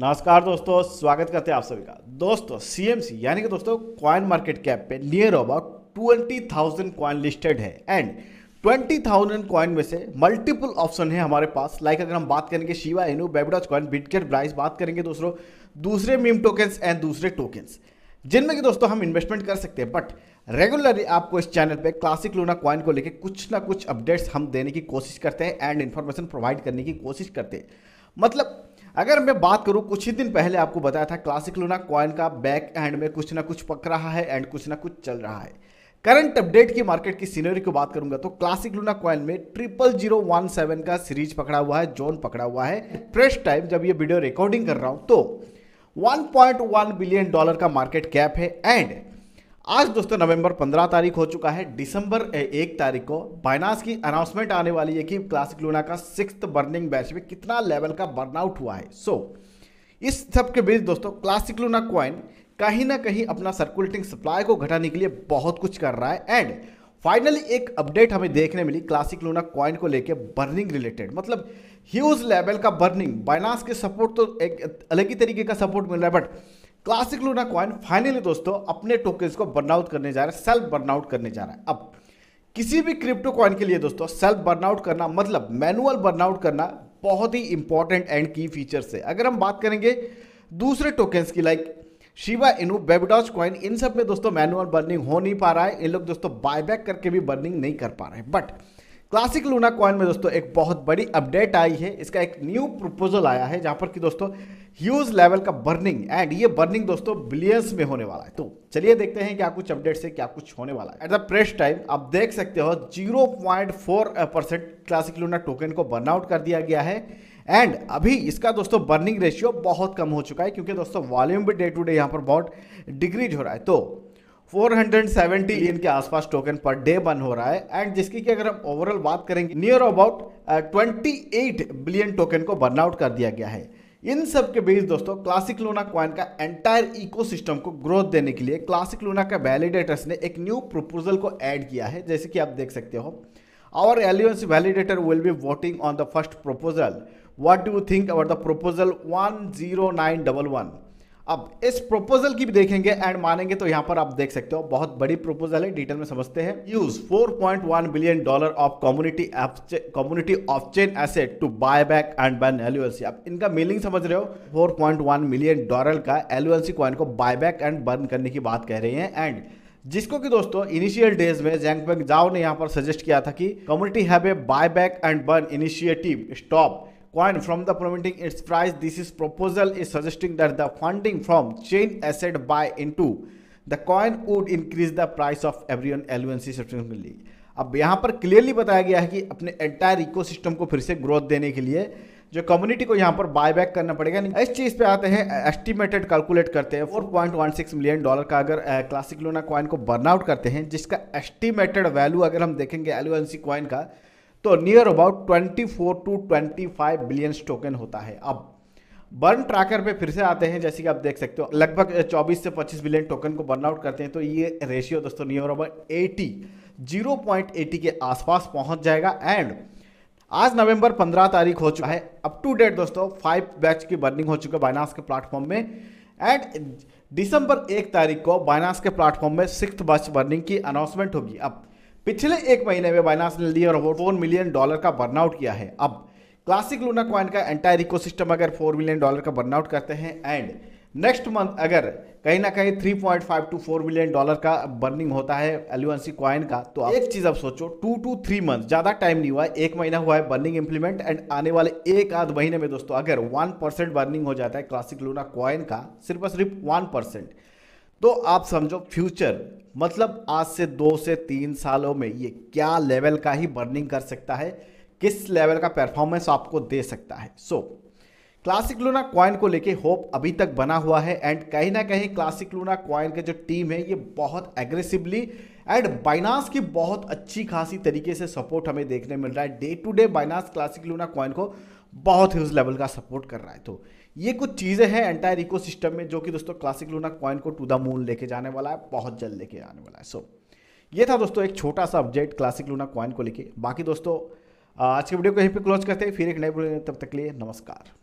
नमस्कार दोस्तों स्वागत करते हैं आप सभी का दोस्तों सी यानी कि दोस्तों क्वाइन मार्केट कैप पे near about twenty thousand coin listed है एंड ट्वेंटी थाउजेंड कॉइन में से मल्टीपल ऑप्शन है हमारे पास लाइक अगर हम बात करेंगे Shiba Inu Baby Doge coin bitcoin price बात करेंगे दोस्तों दूसरे मीम टोकन्स एंड दूसरे टोकन्स जिनमें कि दोस्तों हम इन्वेस्टमेंट कर सकते हैं बट रेगुलरली आपको इस चैनल पे क्लासिक लूना कॉइन को लेके कुछ ना कुछ अपडेट्स हम देने की कोशिश करते हैं एंड इन्फॉर्मेशन प्रोवाइड करने की कोशिश करते हैं मतलब अगर मैं बात करूं कुछ ही दिन पहले आपको बताया था क्लासिक लूना कॉइन का बैक एंड में कुछ ना कुछ पक रहा है एंड कुछ ना कुछ चल रहा है करंट अपडेट की मार्केट की सीनरी की बात करूंगा तो क्लासिक लूना कॉइन में ट्रिपल जीरो वन सेवन का सीरीज पकड़ा हुआ है जोन पकड़ा हुआ है फ्रेश टाइम जब ये वीडियो रिकॉर्डिंग कर रहा हूं तो 1.1 बिलियन डॉलर का मार्केट कैप है एंड आज दोस्तों नवंबर 15 तारीख हो चुका है दिसंबर एक तारीख को बाइनास की अनाउंसमेंट आने वाली है कि क्लासिक लूना का सिक्स बर्निंग बैच में कितना लेवल का बर्नआउट हुआ है सो so, इस सब के बीच दोस्तों क्लासिक लूना क्वाइन कहीं ना कहीं अपना सर्कुलेटिंग सप्लाई को घटाने के लिए बहुत कुछ कर रहा है एंड फाइनली एक अपडेट हमें देखने मिली क्लासिक लूना क्वाइन को लेकर बर्निंग रिलेटेड मतलब ह्यूज लेवल का बर्निंग बाइनास के सपोर्ट तो एक अलग ही तरीके का सपोर्ट मिल रहा है but classic Luna coin finally दोस्तों अपने टोकन को बर्नआउट करने जा रहा है सेल्फ बर्नआउट करने जा रहा है अब किसी भी क्रिप्टो कॉइन के लिए दोस्तों सेल्फ बर्नआउट करना मतलब मैनुअल बर्नआउट करना बहुत ही इंपॉर्टेंट एंड की फीचर से अगर हम बात करेंगे दूसरे टोकन्स की लाइक शिवा इनु बेबडॉज कॉइन इन सब में दोस्तों मैनुअल बर्निंग हो नहीं पा रहा है इन लोग दोस्तों बायबैक करके भी बर्निंग नहीं कर पा रहे बट क्लासिक लूना कॉइन में दोस्तों एक बहुत बड़ी अपडेट आई है इसका एक न्यू प्रपोजल आया है जहां पर कि दोस्तों ह्यूज लेवल का बर्निंग एंड ये बर्निंग दोस्तों बिलियंस में होने वाला है तो चलिए देखते हैं क्या कुछ अपडेट से क्या कुछ होने वाला है एट द प्रेस टाइम आप देख सकते हो zero percent classic Luna token को बर्नआउट कर दिया गया है एंड अभी इसका दोस्तों बर्निंग रेशियो बहुत कम हो चुका है क्योंकि दोस्तों वॉल्यूम भी डे टू डे यहाँ पर बहुत डिक्रीज हो रहा है तो 470 मिलियन के आसपास टोकन पर डे बन हो रहा है एंड जिसकी की अगर हम ओवरऑल बात करेंगे नियर अबाउट 28 बिलियन टोकन को बर्नआउट कर दिया गया है इन सब के बीच दोस्तों क्लासिक लूना क्वाइन का एंटायर इकोसिस्टम को ग्रोथ देने के लिए क्लासिक लूना का वैलिडेटर्स ने एक न्यू प्रपोजल को ऐड किया है जैसे कि आप देख सकते हो our alliance validator will be voting on the first proposal what do you think about the proposal one zero nine double one अब इस प्रपोजल की भी देखेंगे एंड मानेंगे तो यहां पर आप देख सकते हो बहुत बड़ी प्रपोजल है डिटेल में समझते हैं use 4.1 billion dollar of community community of chain asset to buy back and burn L U L C आप इनका मीनिंग समझ रहे हो 4.1 मिलियन डॉलर का एलयूएलसी कॉइन को बाय बैक एंड बर्न करने की बात कह रहे हैं एंड जिसको कि दोस्तों इनिशियल डेज में जैंग बैंग जाओ ने यहाँ पर सजेस्ट किया था कि community have a buy back and burn initiative stop point from the promoting its price. This is proposal is suggesting that the funding from chain asset buy into the coin would increase the price of everyone LUNC subsequently अब यहाँ पर clearly बताया गया है कि अपने entire ecosystem को फिर से ग्रोथ देने के लिए जो कम्युनिटी को यहाँ पर बाय बैक करना पड़ेगा इस चीज़ पे आते हैं एस्टिमेटेड कैलकुलेट करते हैं 4.16 मिलियन डॉलर का अगर क्लासिक लोना कॉइन को बर्नआउट करते हैं जिसका एस्टिमेटेड वैल्यू अगर हम देखेंगे एलुएंसी कॉइन का तो near about 24 to 25 billion token होता है अब बर्न ट्रैकर पे फिर से आते हैं जैसे कि आप देख सकते हो लगभग 24 से 25 बिलियन टोकन को बर्न आउट करते हैं तो ये रेशियो दोस्तों नियर अबाउट 80 0.80 के आसपास पहुंच जाएगा एंड आज नवंबर 15 तारीख हो चुका है अप टू डेट दोस्तों फाइव बैच की बर्निंग हो चुकी है बाइनास के प्लेटफॉर्म में एंड दिसंबर एक तारीख को बाइनास के प्लेटफॉर्म में सिक्स बैच बर्निंग की अनाउंसमेंट होगी अब पिछले एक महीने में बाइनास ने लिया और फोर मिलियन डॉलर का बर्नआउट किया है अब क्लासिक लूना क्वाइन का एंटायर इको अगर फोर मिलियन डॉलर का बर्नआउट करते हैं एंड नेक्स्ट मंथ अगर कहीं ना कहीं 3.5 टू 4 मिलियन डॉलर का बर्निंग होता है एलुएंसी क्वाइन का तो एक चीज़ अब सोचो टू टू थ्री मंथ ज़्यादा टाइम नहीं हुआ है एक महीना हुआ है बर्निंग इंप्लीमेंट एंड आने वाले एक आध महीने में दोस्तों अगर वन परसेंट बर्निंग हो जाता है क्लासिक लूना क्वाइन का सिर्फ सिर्फ वन परसेंट तो आप समझो फ्यूचर मतलब आज से दो से तीन सालों में ये क्या लेवल का ही बर्निंग कर सकता है किस लेवल का परफॉर्मेंस आपको दे सकता है so so, classic Luna coin को लेके होप अभी तक बना हुआ है एंड कहीं ना कहीं क्लासिक लूना क्वाइन के जो टीम है ये बहुत एग्रेसिवली एंड बाइनास की बहुत अच्छी खासी तरीके से सपोर्ट हमें देखने मिल रहा है day to day Binance classic Luna coin को बहुत ही उस लेवल का सपोर्ट कर रहा है तो ये कुछ चीज़ें हैं एंटायर इको में जो कि दोस्तों क्लासिक लूना कॉइन को टू द मून लेके जाने वाला है बहुत जल्द लेके आने वाला है सो ये था दोस्तों एक छोटा सा अपडेट क्लासिक लूना कॉइन को लेके बाकी दोस्तों आज के वीडियो को यहीं पे क्लोज करते हैं फिर एक नए वीडियो तब तक लिए नमस्कार